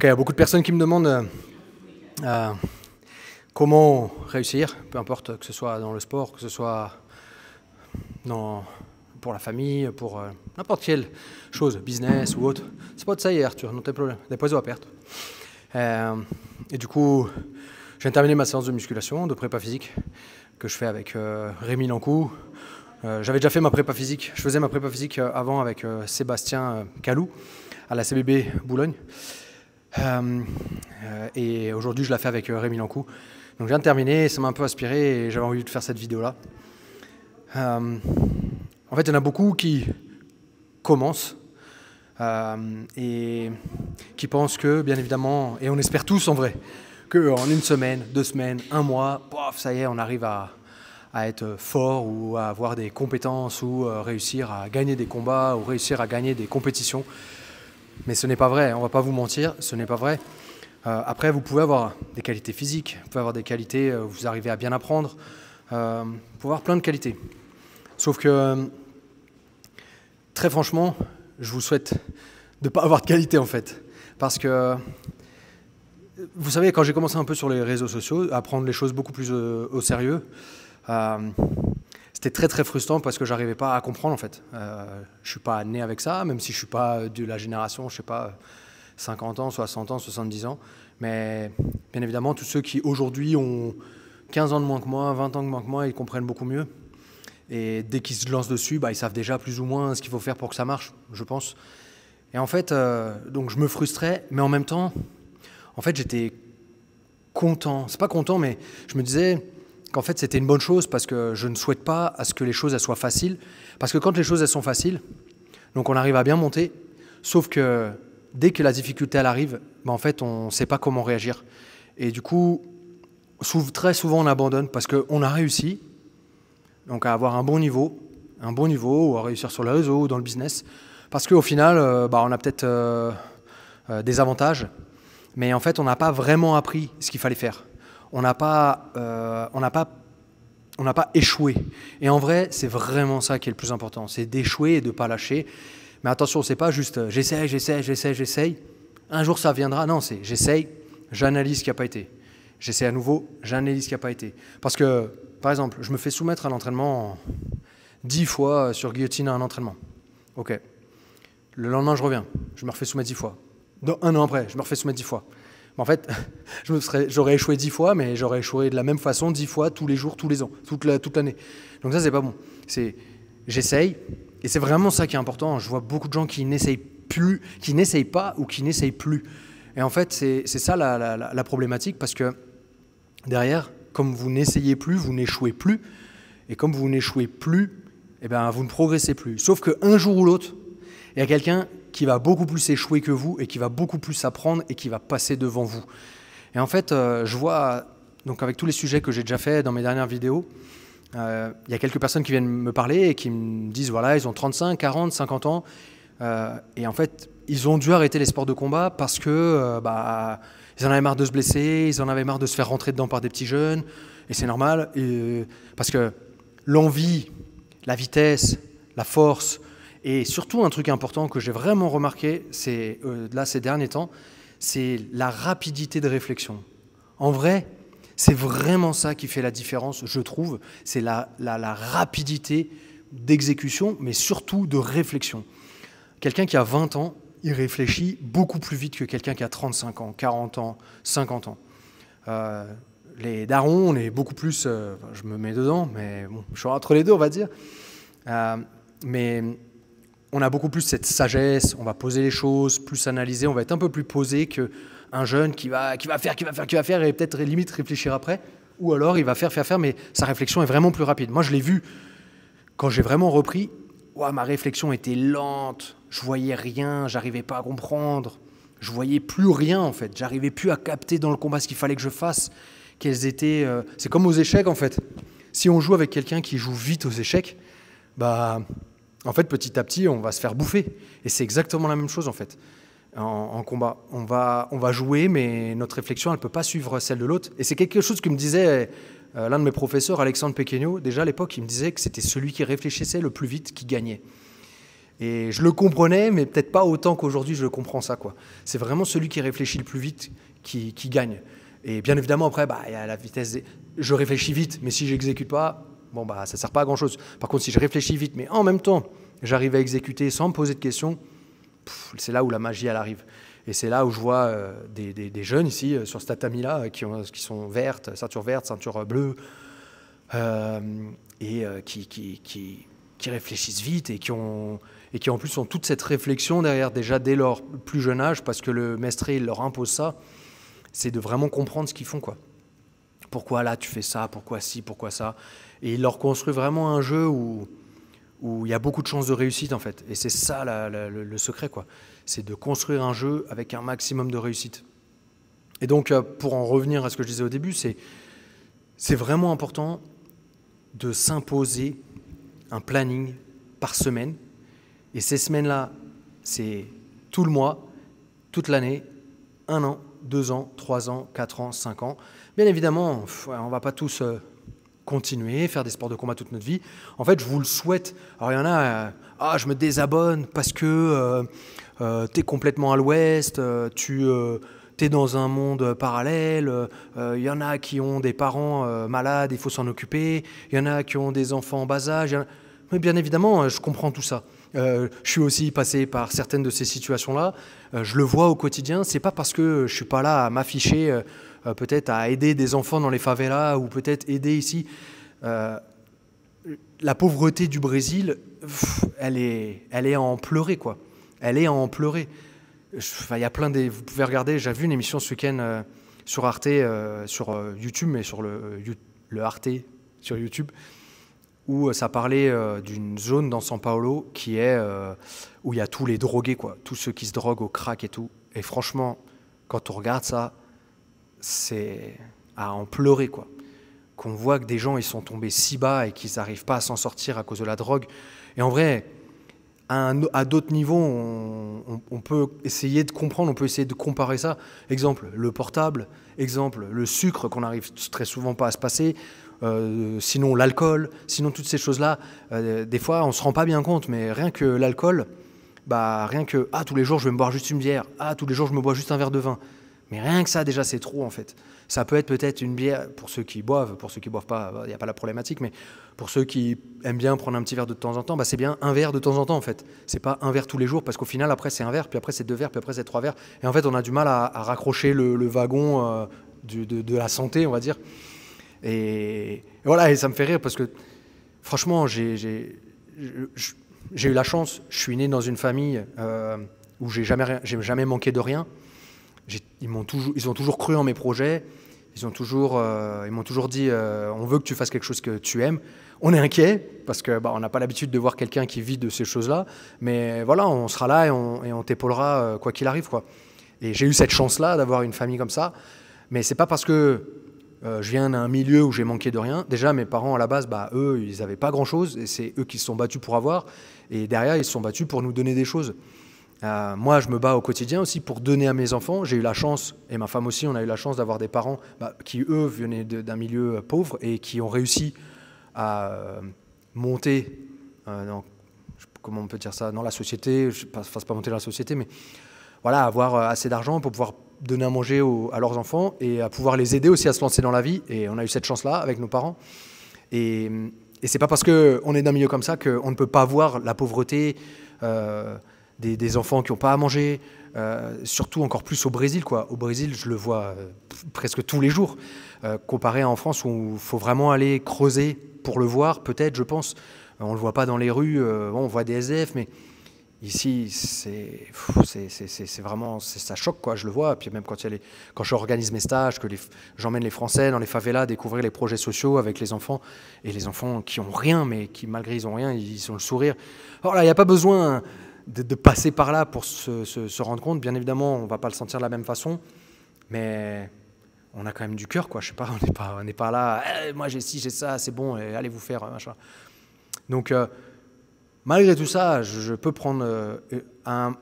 il y a beaucoup de personnes qui me demandent euh, euh, comment réussir, peu importe que ce soit dans le sport, que ce soit pour la famille, pour euh, n'importe quelle chose, business ou autre. C'est pas de ça hier, Arthur, non, t'as problème, des poisons à perte. et du coup, j'ai terminé ma séance de musculation, de prépa physique, que je fais avec Rémi Lancou. J'avais déjà fait ma prépa physique, je faisais ma prépa physique avant avec Sébastien Calou à la CBB Boulogne. Euh, euh, et aujourd'hui, je la fais avec euh, Rémi Lancou. Donc je viens de terminer, ça m'a un peu inspiré et j'avais envie de faire cette vidéo-là. en fait, il y en a beaucoup qui commencent et qui pensent que, bien évidemment, et on espère tous en vrai, qu'en une semaine, deux semaines, un mois, ça y est, on arrive à, être fort ou à avoir des compétences ou réussir à gagner des combats ou réussir à gagner des compétitions. Mais ce n'est pas vrai, on ne va pas vous mentir, ce n'est pas vrai. Euh, après, vous pouvez avoir des qualités physiques, vous pouvez avoir des qualités, euh, vous arrivez à bien apprendre, euh, vous pouvez avoir plein de qualités. Sauf que, très franchement, je vous souhaite de ne pas avoir de qualité en fait. Parce que, vous savez, quand j'ai commencé un peu sur les réseaux sociaux, à prendre les choses beaucoup plus au sérieux, c'était très très frustrant parce que j'arrivais pas à comprendre en fait. Euh, je suis pas né avec ça, même si je suis pas de la génération, je sais pas, 50 ans, 60 ans, 70 ans. Mais bien évidemment, tous ceux qui aujourd'hui ont 15 ans de moins que moi, 20 ans de moins que moi, ils comprennent beaucoup mieux. Et dès qu'ils se lancent dessus, bah, ils savent déjà plus ou moins ce qu'il faut faire pour que ça marche, je pense. Et en fait, euh, donc je me frustrais, mais en même temps, en fait, j'étais content. C'est pas content, mais je me disais, en fait c'était une bonne chose parce que je ne souhaite pas à ce que les choses soient faciles. Parce que quand les choses sont faciles, donc on arrive à bien monter, sauf que dès que la difficulté arrive, ben, en fait on ne sait pas comment réagir. Et du coup, très souvent on abandonne parce qu'on a réussi donc à avoir un bon niveau, un bon niveau, ou à réussir sur le réseau ou dans le business, parce qu'au final, euh, ben, on a peut-être euh, euh, des avantages, mais en fait on n'a pas vraiment appris ce qu'il fallait faire on n'a pas, euh, on n'a pas on n'a pas échoué. Et en vrai, c'est vraiment ça qui est le plus important, c'est d'échouer et de ne pas lâcher. Mais attention, c'est pas juste euh, j'essaie, j'essaie, j'essaie, j'essaie. Un jour ça viendra. Non, c'est j'essaie, j'analyse ce qui n'a pas été. J'essaie à nouveau, j'analyse ce qui n'a pas été. Parce que, par exemple, je me fais soumettre à l'entraînement dix fois euh, sur guillotine à un entraînement. Ok. Le lendemain, je reviens. Je me refais soumettre dix fois. un an après, je me refais soumettre dix fois. En fait, j'aurais échoué dix fois, mais j'aurais échoué de la même façon dix fois tous les jours, tous les ans, toute l'année. Donc ça, c'est pas bon. C'est j'essaye, et c'est vraiment ça qui est important. Je vois beaucoup de gens qui n'essayent plus, qui n'essayent pas ou qui n'essayent plus. Et en fait, c'est ça la, problématique, parce que derrière, comme vous n'essayez plus, vous n'échouez plus, et comme vous n'échouez plus, eh ben, vous ne progressez plus. Sauf qu'un jour ou l'autre, il y a quelqu'un qui va beaucoup plus échouer que vous et qui va beaucoup plus apprendre et qui va passer devant vous. Et en fait, euh, je vois, donc avec tous les sujets que j'ai déjà fait dans mes dernières vidéos, euh, il y a quelques personnes qui viennent me parler et qui me disent, voilà, ils ont 35, 40, 50 ans, euh, et en fait, ils ont dû arrêter les sports de combat parce que, bah, ils en avaient marre de se blesser, ils en avaient marre de se faire rentrer dedans par des petits jeunes, et c'est normal, parce que l'envie, la vitesse, la force, et surtout, un truc important que j'ai vraiment remarqué c'est euh, là ces derniers temps, c'est la rapidité de réflexion. En vrai, c'est vraiment ça qui fait la différence, je trouve. C'est la, la, rapidité d'exécution, mais surtout de réflexion. Quelqu'un qui a 20 ans, il réfléchit beaucoup plus vite que quelqu'un qui a 35 ans, 40 ans, 50 ans. Euh, les darons, on est beaucoup plus. Euh, je me mets dedans, mais je suis entre les deux, on va dire. mais on a beaucoup plus cette sagesse, on va poser les choses, plus analyser, on va être un peu plus posé qu'un jeune qui va, qui va faire, qui va faire, qui va faire et peut-être limite réfléchir après. Ou alors il va faire, faire, faire, mais sa réflexion est vraiment plus rapide. Moi, je l'ai vu quand j'ai vraiment repris. ma réflexion était lente, je voyais rien, j'arrivais pas à comprendre, je voyais plus rien en fait, j'arrivais plus à capter dans le combat ce qu'il fallait que je fasse, quelles étaient. Euh, c'est comme aux échecs en fait. Si on joue avec quelqu'un qui joue vite aux échecs, bah en fait, petit à petit, on va se faire bouffer. Et c'est exactement la même chose, en fait, en, combat. On va, on va jouer, mais notre réflexion, elle ne peut pas suivre celle de l'autre. Et c'est quelque chose que me disait euh, l'un de mes professeurs, Alexandre Pequeno, déjà à l'époque, il me disait que c'était celui qui réfléchissait le plus vite qui gagnait. Et je le comprenais, mais peut-être pas autant qu'aujourd'hui je le comprends ça. quoi. C'est vraiment celui qui réfléchit le plus vite qui, gagne. Et bien évidemment, après, bah, il y la vitesse. Je réfléchis vite, mais si j'exécute pas, bon, bah, ça sert pas à grand-chose. Par contre, si je réfléchis vite, mais en même temps, j'arrive à exécuter sans me poser de questions, c'est là où la magie, elle arrive. Et c'est là où je vois euh, des, jeunes ici, euh, sur ce tatami-là, euh, qui, qui, sont vertes, ceinture verte, ceinture bleue, et qui, qui, réfléchissent vite et qui, ont, et qui en plus ont toute cette réflexion derrière déjà dès leur plus jeune âge, parce que le maître il leur impose ça, c'est de vraiment comprendre ce qu'ils font. quoi. Pourquoi là tu fais ça, pourquoi ci, pourquoi ça. Et il leur construit vraiment un jeu où où il y a beaucoup de chances de réussite en fait. Et c'est ça le, secret, quoi. C'est de construire un jeu avec un maximum de réussite. Et donc, euh, pour en revenir à ce que je disais au début, c'est c'est vraiment important de s'imposer un planning par semaine. Et ces semaines-là, c'est tout le mois, toute l'année, un an, deux ans, trois ans, quatre ans, cinq ans. Bien évidemment, on ne va pas tous euh, continuer, faire des sports de combat toute notre vie. En fait, je vous le souhaite. Alors il y en a, euh, ah, je me désabonne parce que euh, euh, t'es complètement à l'ouest, tu es dans un monde parallèle, il y en a qui ont des parents malades, il faut s'en occuper, il y en a qui ont des enfants en bas âge. Mais bien évidemment, je comprends tout ça. Euh, je suis aussi passé par certaines de ces situations-là. Euh, je le vois au quotidien. C'est pas parce que je suis pas là à m'afficher, euh, peut-être à aider des enfants dans les favelas ou peut-être aider ici. la pauvreté du Brésil, elle est, elle est à en pleurer quoi. Elle est en pleurer. il y a plein des. Vous pouvez regarder. J'ai vu une émission ce week-end sur Arte, sur YouTube, mais sur le Arte sur YouTube où euh, ça parlait euh, d'une zone dans São Paulo qui est euh, où il y a tous les drogués, quoi, tous ceux qui se droguent au crack et tout. Et franchement, quand on regarde ça, c'est à en pleurer, quoi. Qu'on voit que des gens ils sont tombés si bas et qu'ils n'arrivent pas à s'en sortir à cause de la drogue. Et en vrai, à, d'autres niveaux, on, peut essayer de comprendre, on peut essayer de comparer ça. Exemple, le portable, exemple, le sucre qu'on n'arrive très souvent pas à se passer, euh, sinon l'alcool, sinon toutes ces choses-là. Euh, des fois, on se rend pas bien compte, mais rien que l'alcool, bah, rien que ah, tous les jours, je vais me boire juste une bière, ah, tous les jours, je me bois juste un verre de vin. Mais rien que ça, déjà, c'est trop en fait. Ça peut être peut-être une bière pour ceux qui boivent, pour ceux qui boivent pas, il bah, n'y a pas la problématique, mais pour ceux qui aiment bien prendre un petit verre de temps en temps, bah, c'est bien un verre de temps en temps en fait. C'est pas un verre tous les jours parce qu'au final, après, c'est un verre, puis après, c'est deux verres, puis après, c'est trois verres. Et en fait, on a du mal à, raccrocher le, wagon euh, de, la santé, on va dire. Et, voilà, et ça me fait rire parce que franchement, j'ai eu la chance, je suis né dans une famille euh, où j'ai jamais, jamais manqué de rien. Ils m'ont toujours, ils ont toujours cru en mes projets. Ils ont toujours, euh, ils m'ont toujours dit, euh, on veut que tu fasses quelque chose que tu aimes. On est inquiet parce qu'on bah, n'a pas l'habitude de voir quelqu'un qui vit de ces choses-là, mais voilà, on sera là et on, t'épaulera quoi qu'il arrive, quoi. Et j'ai eu cette chance-là d'avoir une famille comme ça, mais c'est pas parce que euh, je viens d'un milieu où j'ai manqué de rien. Déjà, mes parents, à la base, bah, eux, ils n'avaient pas grand-chose, et c'est eux qui se sont battus pour avoir. Et derrière, ils se sont battus pour nous donner des choses. Euh, moi, je me bats au quotidien aussi pour donner à mes enfants. J'ai eu la chance, et ma femme aussi, on a eu la chance d'avoir des parents bah, qui, eux, venaient d'un milieu euh, pauvre et qui ont réussi à monter comment on peut dire ça, dans la société, je ne pas, pas monter dans la société, mais voilà, avoir assez d'argent pour pouvoir donner à manger à leurs enfants et à pouvoir les aider aussi à se lancer dans la vie. Et on a eu cette chance-là avec nos parents. Et, et c'est pas parce qu'on est d'un milieu comme ça qu'on ne peut pas voir la pauvreté euh, des, enfants qui n'ont pas à manger, euh, surtout encore plus au Brésil. Quoi. Au Brésil, je le vois euh, presque tous les jours, comparé à en France où il faut vraiment aller creuser pour le voir, peut-être, je pense. On ne le voit pas dans les rues, on voit des SDF, mais Ici, c'est vraiment, ça choque, quoi, je le vois. Puis même quand, j'organise quand je mes stages, que j'emmène les Français dans les favelas découvrir les projets sociaux avec les enfants, et les enfants qui ont rien, mais qui malgré ils ont rien, ils ont le sourire. or oh là, il n'y a pas besoin de, passer par là pour se, rendre compte. Bien évidemment, on ne va pas le sentir de la même façon, mais on a quand même du cœur, quoi. Je sais pas, on n'est pas, là, eh, moi j'ai ci, j'ai ça, c'est bon, allez vous faire, machin. Donc... Euh, Malgré tout ça, je peux prendre euh, un,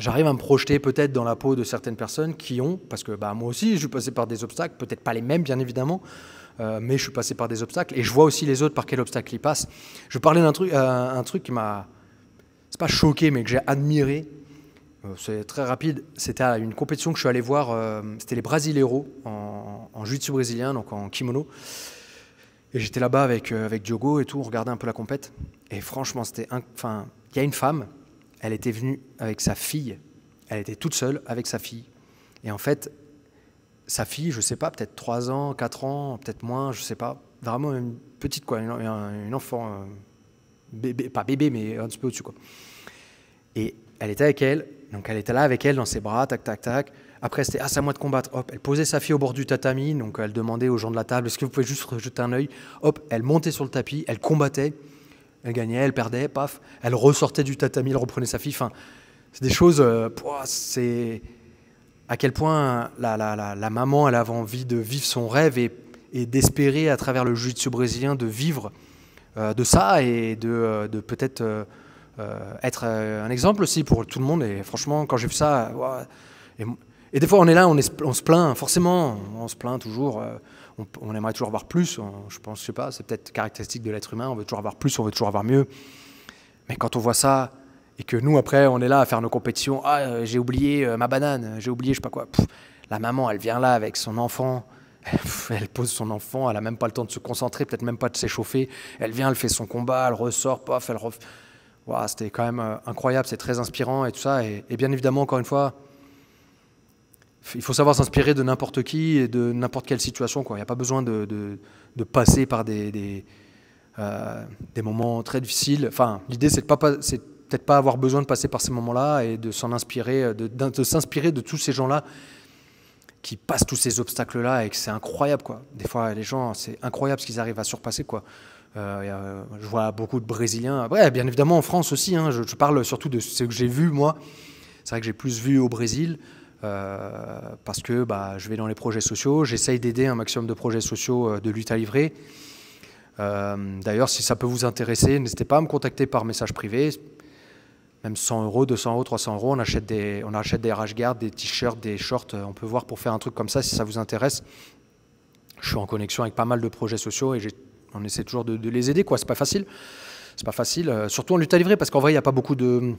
j'arrive à me projeter peut-être dans la peau de certaines personnes qui ont, parce que bah, moi aussi je suis passé par des obstacles, peut-être pas les mêmes bien évidemment, euh, mais je suis passé par des obstacles et je vois aussi les autres par quel obstacle ils passent. Je parlais d'un truc, euh, un truc qui m'a, c'est pas choqué, mais que j'ai admiré. c'est très rapide. C'était à une compétition que je suis allé voir. c'était les Brasileiros en, en jiu brésilien, donc en kimono. Et j'étais là-bas avec, euh, avec Diogo et tout, on regardait un peu la compète. Et franchement, c'était. Enfin, il y a une femme, elle était venue avec sa fille. Elle était toute seule avec sa fille. Et en fait, sa fille, je sais pas, peut-être 3 ans, 4 ans, peut-être moins, je sais pas. Vraiment une petite, quoi, une, enfant. Euh, bébé, pas bébé, mais un petit peu au-dessus, quoi. Et elle était avec elle, donc elle était là avec elle dans ses bras, tac, tac, tac. Après, c'était Ah, c'est à moi de combattre. Hop, elle posait sa fille au bord du tatami. Donc, elle demandait aux gens de la table Est-ce que vous pouvez juste jeter un œil Hop, elle montait sur le tapis, elle combattait. Elle gagnait, elle perdait, paf. Elle ressortait du tatami, elle reprenait sa fille. Enfin, c'est des choses. Euh, c'est à quel point la, la, maman, elle avait envie de vivre son rêve et, d'espérer, à travers le jiu-jitsu brésilien, de vivre euh, de ça et de, euh, peut-être être un exemple aussi pour tout le monde. Et franchement, quand j'ai vu ça, et des fois, on est là, on, est, on se plaint, forcément, on se plaint toujours. Euh, on, aimerait toujours avoir plus. je pense, je sais pas, c'est peut-être caractéristique de l'être humain. On veut toujours avoir plus, on veut toujours avoir mieux. Mais quand on voit ça et que nous, après, on est là à faire nos compétitions. Ah, euh, j'ai oublié euh, ma banane, j'ai oublié, je sais pas quoi. la maman, elle vient là avec son enfant. Elle pose son enfant, elle n'a même pas le temps de se concentrer, peut-être même pas de s'échauffer. Elle vient, elle fait son combat, elle ressort, pof, elle ref... C'était quand même incroyable, c'est très inspirant et tout ça. et bien évidemment, encore une fois, il faut savoir s'inspirer de n'importe qui et de n'importe quelle situation. Quoi. Il n'y a pas besoin de, passer par des, euh, des, moments très difficiles. Enfin, l'idée, c'est peut-être pas avoir besoin de passer par ces moments-là et de s'en inspirer, euh, de, s'inspirer de tous ces gens-là qui passent tous ces obstacles-là et que c'est incroyable. Quoi. Des fois, les gens, c'est incroyable ce qu'ils arrivent à surpasser. Quoi. Euh, je vois beaucoup de Brésiliens. bien évidemment, en France aussi. Hein. je, je, parle surtout de ce que j'ai vu, moi. C'est vrai que j'ai plus vu au Brésil. Euh, parce que bah, je vais dans les projets sociaux, j'essaye d'aider un maximum de projets sociaux euh, de lutte à livrer. Euh, d'ailleurs, si ça peut vous intéresser, n'hésitez pas à me contacter par message privé. Même 100 euros, 200 euros, 300 euros, on achète des, on achète des rash garde, des t-shirts, des shorts. On peut voir pour faire un truc comme ça si ça vous intéresse. Je suis en connexion avec pas mal de projets sociaux et on essaie toujours de, les aider. quoi. C'est pas facile. C'est pas facile, surtout en lutte à livrer, parce qu'en vrai, il n'y a pas beaucoup de.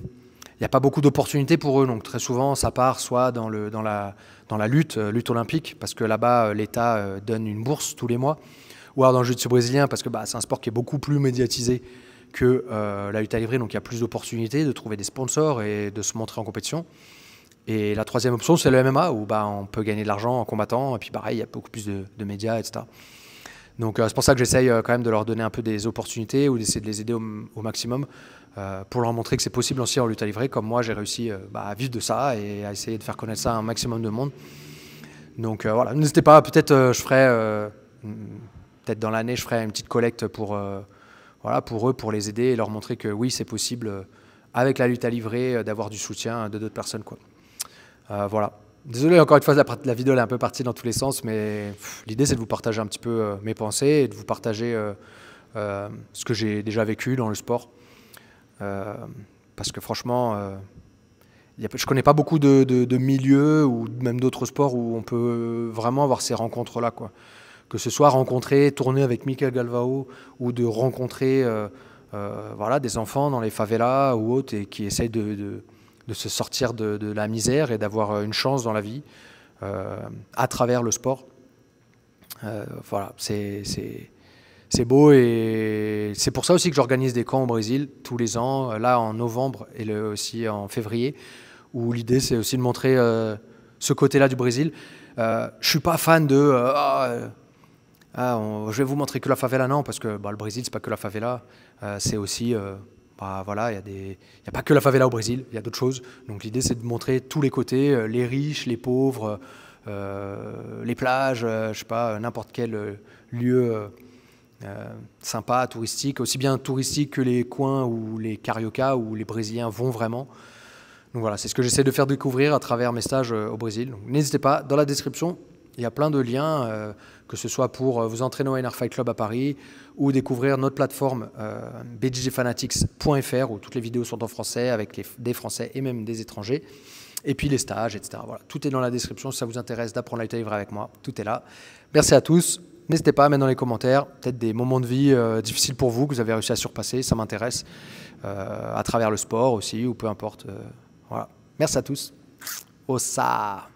Il n'y a pas beaucoup d'opportunités pour eux. Donc très souvent, ça part soit dans, le, la, dans la lutte, euh, lutte olympique, parce que là-bas, euh, l'État euh, donne une bourse tous les mois, ou alors dans le jiu brésilien, parce que bah, c'est un sport qui est beaucoup plus médiatisé que la lutte à livrer, donc il y a plus d'opportunités de trouver des sponsors et de se montrer en compétition. Et la troisième option, c'est le MMA, où bah, on peut gagner de l'argent en combattant, et puis pareil, il y a beaucoup plus de, de médias, etc. Donc euh, c'est pour ça que j'essaye euh, quand même de leur donner un peu des opportunités ou d'essayer de les aider au, maximum euh, pour leur montrer que c'est possible aussi en lutte à livrer, comme moi j'ai réussi bah, à vivre de ça et à essayer de faire connaître ça à un maximum de monde. Donc voilà, n'hésitez pas, peut-être je ferai, peut-être dans l'année, je ferai une petite collecte pour, voilà, pour eux, pour les aider et leur montrer que oui, c'est possible avec la lutte à livrer d'avoir du soutien de d'autres personnes. Quoi. voilà. Désolé encore une fois, la, vidéo est un peu partie dans tous les sens, mais l'idée c'est de vous partager un petit peu euh, mes pensées et de vous partager euh, euh, ce que j'ai déjà vécu dans le sport. parce que franchement, je ne connais pas beaucoup de, milieux ou même d'autres sports où on peut vraiment avoir ces rencontres-là. Que ce soit rencontrer, tourner avec Michael Galvao ou de rencontrer voilà, des enfants dans les favelas ou autres et qui essayent de de se sortir de, la misère et d'avoir euh, une chance dans la vie euh, à travers le sport. Euh, voilà, c'est beau et c'est pour ça aussi que j'organise des camps au Brésil tous les ans, là en novembre et aussi en février, où l'idée c'est aussi de montrer ce côté-là du Brésil. je suis pas fan de ah, ah, je vais vous montrer que la favela, non, parce que bah, le Brésil c'est pas que la favela, c'est aussi bah, voilà, il n'y a, a, pas que la favela au Brésil, il y a d'autres choses. Donc l'idée, c'est de montrer tous les côtés, euh, les riches, les pauvres, euh, les plages, euh, je sais pas, n'importe quel lieu sympa, touristique, aussi bien touristique que les coins où les cariocas, où les Brésiliens vont vraiment. Donc voilà, c'est ce que j'essaie de faire découvrir à travers mes stages au Brésil. N'hésitez pas, dans la description, il y a plein de liens, euh, que ce soit pour euh, vous entraîner au NR Fight Club à Paris ou découvrir notre plateforme euh, bjjfanatics.fr où toutes les vidéos sont en français avec des Français et même des étrangers. Et puis les stages, etc. Voilà, tout est dans la description. Si ça vous intéresse d'apprendre à livrer avec moi, tout est là. Merci à tous. N'hésitez pas à mettre dans les commentaires peut-être des moments de vie euh, difficiles pour vous que vous avez réussi à surpasser. Ça m'intéresse à travers le sport aussi ou peu importe. voilà. Merci à tous. Au ça